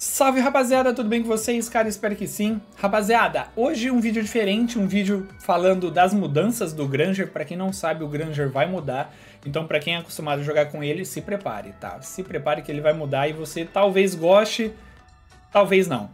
Salve rapaziada, tudo bem com vocês? Cara, espero que sim. Rapaziada, hoje um vídeo diferente, um vídeo falando das mudanças do Granger. Para quem não sabe, o Granger vai mudar. Então, para quem é acostumado a jogar com ele, se prepare, tá? Se prepare que ele vai mudar e você talvez goste, talvez não.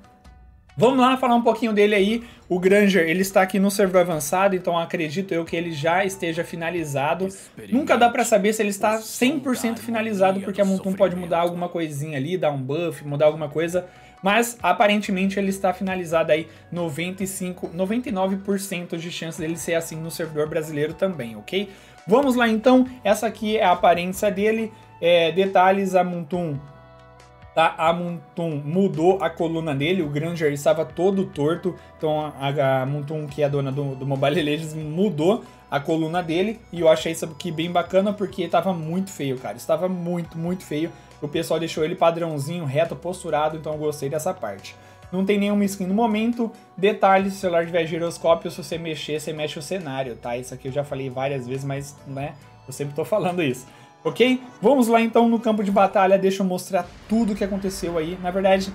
Vamos lá falar um pouquinho dele aí. O Granger, ele está aqui no servidor avançado, então acredito eu que ele já esteja finalizado. Nunca dá para saber se ele está 100% finalizado, porque a é Montum pode mudar alguma coisinha ali, dar um buff, mudar alguma coisa. Mas aparentemente ele está finalizado aí 95, 99% de chance dele ser assim no servidor brasileiro também, ok? Vamos lá então, essa aqui é a aparência dele. É, detalhes, a Montum. Tá, a Muntum mudou a coluna dele, o Granger estava todo torto, então a Muntum, que é a dona do, do Mobile Legends, mudou a coluna dele e eu achei isso aqui bem bacana porque estava muito feio, cara, estava muito, muito feio. O pessoal deixou ele padrãozinho, reto, posturado, então eu gostei dessa parte. Não tem nenhuma skin no momento. Detalhe, se o celular tiver giroscópio, se você mexer, você mexe o cenário, tá? Isso aqui eu já falei várias vezes, mas, né, eu sempre tô falando isso ok? Vamos lá então no campo de batalha, deixa eu mostrar tudo o que aconteceu aí, na verdade,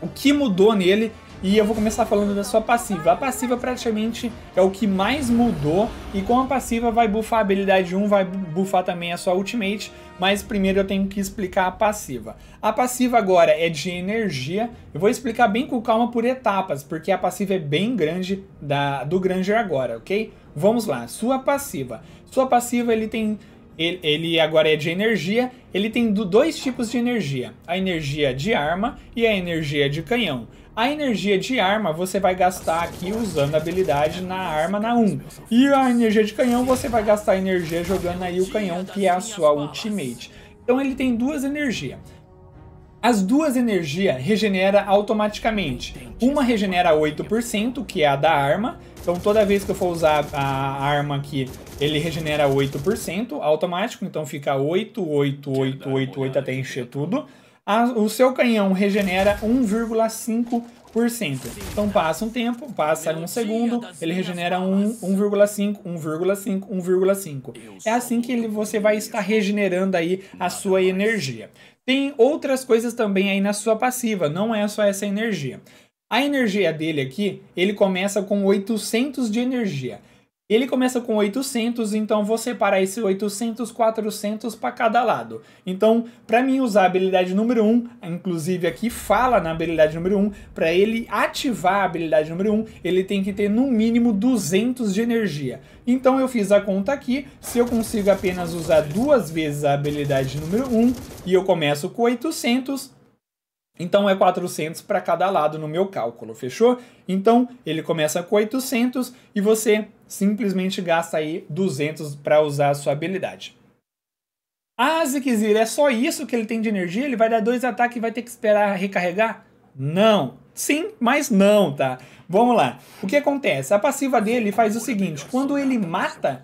o que mudou nele, e eu vou começar falando da sua passiva. A passiva praticamente é o que mais mudou, e com a passiva vai buffar a habilidade 1, vai buffar também a sua ultimate, mas primeiro eu tenho que explicar a passiva. A passiva agora é de energia, eu vou explicar bem com calma por etapas, porque a passiva é bem grande da, do Granger agora, ok? Vamos lá, sua passiva. Sua passiva ele tem ele, ele agora é de energia, ele tem dois tipos de energia: a energia de arma e a energia de canhão. A energia de arma você vai gastar aqui usando a habilidade na arma na 1. E a energia de canhão você vai gastar energia jogando aí o canhão, que é a sua ultimate. Então ele tem duas energias. As duas energias regenera automaticamente. Uma regenera 8%, que é a da arma. Então toda vez que eu for usar a arma aqui, ele regenera 8% automático. Então fica 8, 8, 8, 8, 8 até encher tudo. A, o seu canhão regenera 1,5%. Então passa um tempo, passa um segundo, ele regenera 1,5, 1,5, 1,5. É assim que ele, você vai estar regenerando aí a sua energia tem outras coisas também aí na sua passiva, não é só essa energia. A energia dele aqui, ele começa com 800 de energia. Ele começa com 800, então vou separar esse 800, 400 para cada lado. Então, para mim usar a habilidade número 1, inclusive aqui fala na habilidade número 1, para ele ativar a habilidade número 1, ele tem que ter no mínimo 200 de energia. Então eu fiz a conta aqui, se eu consigo apenas usar duas vezes a habilidade número 1 e eu começo com 800, então é 400 para cada lado no meu cálculo, fechou? Então ele começa com 800 e você simplesmente gasta aí 200 para usar a sua habilidade. Ah, Zikzir, é só isso que ele tem de energia? Ele vai dar dois ataques e vai ter que esperar recarregar? Não. Sim, mas não, tá? Vamos lá. O que acontece? A passiva dele faz o seguinte: quando ele mata,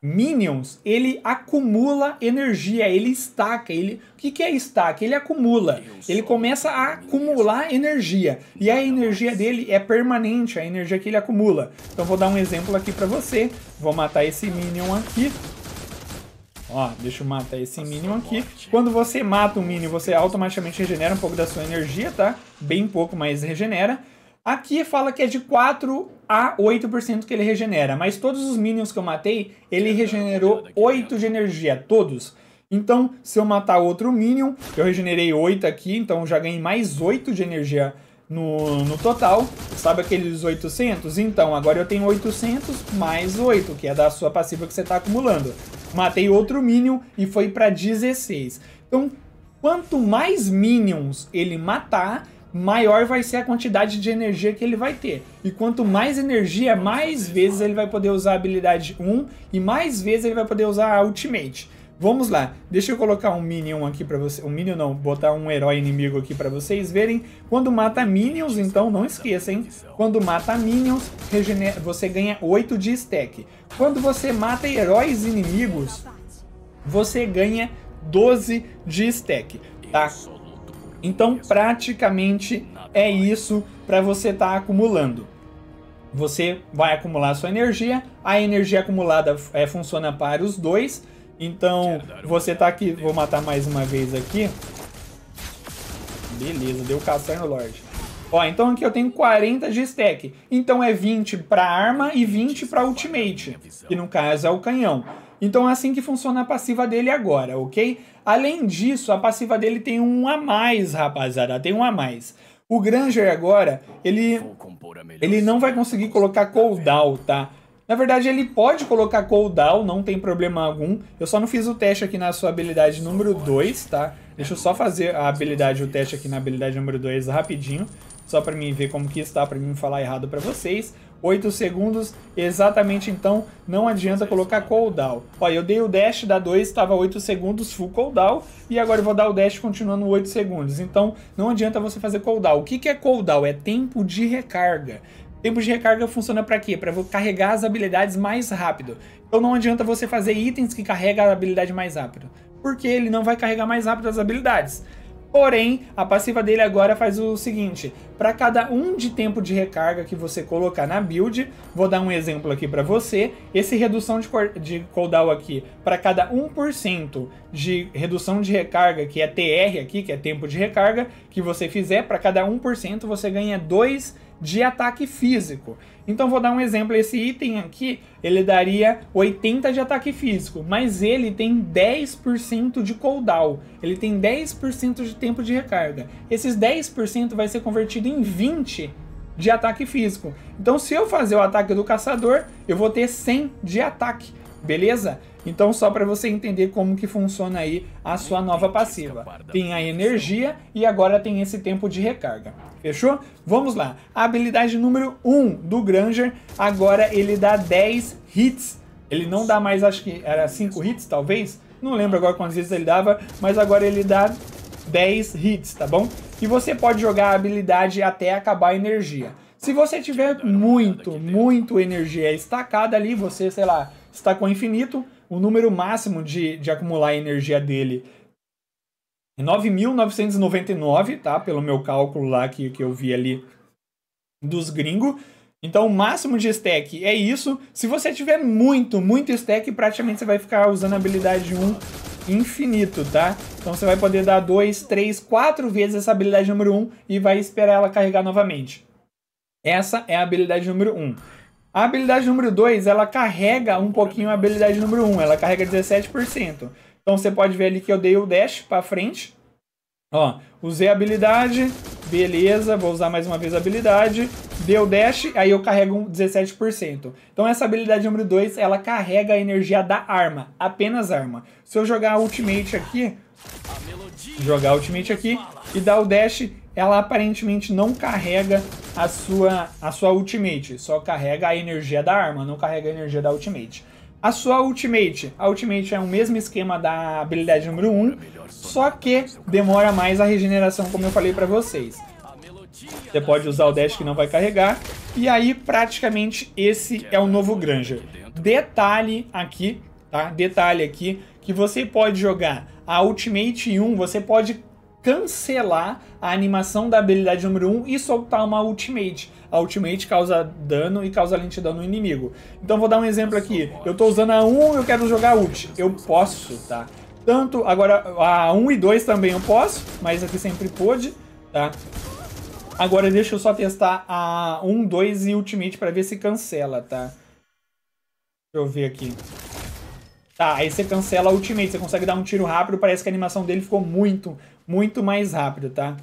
Minions, ele acumula energia, ele estaca. Ele, o que, que é estaca? Ele acumula. Ele começa a acumular energia. E a energia dele é permanente, a energia que ele acumula. Então vou dar um exemplo aqui para você. Vou matar esse Minion aqui. Ó, deixa eu matar esse Minion aqui. Quando você mata um Minion, você automaticamente regenera um pouco da sua energia, tá? Bem pouco, mas regenera. Aqui fala que é de 4 a 8% que ele regenera, mas todos os minions que eu matei, ele tá, regenerou 8 tá, tá, de energia, todos. Então, se eu matar outro minion, eu regenerei 8 aqui, então já ganhei mais 8 de energia no, no total. Sabe aqueles 800? Então, agora eu tenho 800 mais 8, que é da sua passiva que você está acumulando. Matei outro minion e foi para 16. Então, quanto mais minions ele matar, maior vai ser a quantidade de energia que ele vai ter. E quanto mais energia, mais vezes ele vai poder usar a habilidade 1 e mais vezes ele vai poder usar a ultimate. Vamos lá, deixa eu colocar um Minion aqui pra vocês. Um Minion não, botar um herói inimigo aqui pra vocês verem. Quando mata Minions, então não esqueça, hein? Quando mata Minions, regenera... você ganha 8 de stack. Quando você mata heróis inimigos, você ganha 12 de stack, tá? Então, praticamente é isso para você estar tá acumulando. Você vai acumular sua energia, a energia acumulada é, funciona para os dois. Então, você tá aqui. Vou matar mais uma vez aqui. Beleza, deu caçar no Lorde. Ó, então aqui eu tenho 40 de stack. Então é 20 para arma e 20 para ultimate, que no caso é o canhão. Então é assim que funciona a passiva dele agora, ok? Além disso, a passiva dele tem um a mais, rapaziada, tem um a mais. O Granger agora, ele, ele não vai conseguir colocar cooldown, tá? Na verdade, ele pode colocar cooldown, não tem problema algum. Eu só não fiz o teste aqui na sua habilidade número 2, tá? Deixa eu só fazer a habilidade, o teste aqui na habilidade número 2 rapidinho. Só pra mim ver como que está, pra mim falar errado pra vocês. 8 segundos, exatamente então não adianta colocar cooldown. Olha, eu dei o dash da 2, estava 8 segundos, full cooldown, e agora eu vou dar o dash continuando 8 segundos. Então não adianta você fazer cooldown. O que, que é cooldown? É tempo de recarga. Tempo de recarga funciona para quê? Para carregar as habilidades mais rápido. Então não adianta você fazer itens que carregam a habilidade mais rápido, porque ele não vai carregar mais rápido as habilidades. Porém, a passiva dele agora faz o seguinte: para cada um de tempo de recarga que você colocar na build, vou dar um exemplo aqui para você. Esse redução de, de cooldown aqui, para cada 1% de redução de recarga, que é TR aqui, que é tempo de recarga, que você fizer, para cada 1% você ganha 2 de ataque físico. Então vou dar um exemplo, esse item aqui, ele daria 80 de ataque físico, mas ele tem 10% de cooldown, ele tem 10% de tempo de recarga. Esses 10% vai ser convertido em 20 de ataque físico. Então se eu fazer o ataque do caçador, eu vou ter 100 de ataque beleza? Então só para você entender como que funciona aí a sua nova passiva. Tem a energia e agora tem esse tempo de recarga. Fechou? Vamos lá. A habilidade número 1 do Granger, agora ele dá 10 hits. Ele não dá mais, acho que era 5 hits talvez? Não lembro agora quantas vezes ele dava, mas agora ele dá 10 hits, tá bom? E você pode jogar a habilidade até acabar a energia. Se você tiver muito, muito energia estacada ali, você, sei lá, está com infinito, o número máximo de, de acumular a energia dele é 9.999, tá? Pelo meu cálculo lá que, que eu vi ali dos gringos. Então o máximo de stack é isso. Se você tiver muito, muito stack, praticamente você vai ficar usando a habilidade 1 infinito, tá? Então você vai poder dar 2, 3, 4 vezes essa habilidade número 1 e vai esperar ela carregar novamente. Essa é a habilidade número 1. A habilidade número 2, ela carrega um pouquinho a habilidade número 1, um, ela carrega 17%. Então você pode ver ali que eu dei o dash para frente. Ó, usei a habilidade, beleza, vou usar mais uma vez a habilidade, deu dash, aí eu carrego um 17%. Então essa habilidade número 2, ela carrega a energia da arma, apenas arma. Se eu jogar ultimate aqui, jogar ultimate aqui e dar o dash, ela aparentemente não carrega a sua, a sua ultimate, só carrega a energia da arma, não carrega a energia da ultimate. A sua ultimate, a ultimate é o mesmo esquema da habilidade número 1, só que demora mais a regeneração, como eu falei para vocês. Você pode usar o dash que não vai carregar, e aí praticamente esse é o novo Granger. Detalhe aqui, tá? Detalhe aqui, que você pode jogar a Ultimate 1, você pode cancelar a animação da habilidade número 1 e soltar uma ultimate. A ultimate causa dano e causa lentidão no inimigo. Então vou dar um exemplo aqui. Eu tô usando a 1, eu quero jogar ult. Eu posso, tá? Tanto, agora a 1 e 2 também eu posso, mas aqui sempre pôde, tá? Agora deixa eu só testar a 1, 2 e ultimate pra ver se cancela, tá? Deixa eu ver aqui. Tá, aí você cancela a ultimate, você consegue dar um tiro rápido, parece que a animação dele ficou muito, muito mais rápido, tá?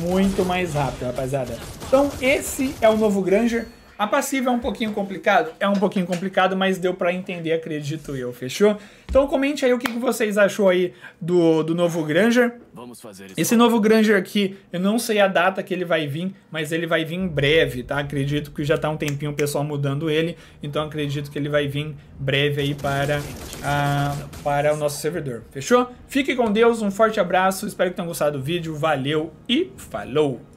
Muito mais rápido, rapaziada. Então esse é o novo Granger. A passiva é um pouquinho complicado? É um pouquinho complicado, mas deu para entender, acredito eu, fechou? Então comente aí o que, que vocês achou aí do, do novo Granger. Vamos fazer isso. Esse novo Granger aqui, eu não sei a data que ele vai vir, mas ele vai vir em breve, tá? Acredito que já tá um tempinho o pessoal mudando ele, então acredito que ele vai vir breve aí para, a, para o nosso servidor, fechou? Fique com Deus, um forte abraço, espero que tenham gostado do vídeo, valeu e falou!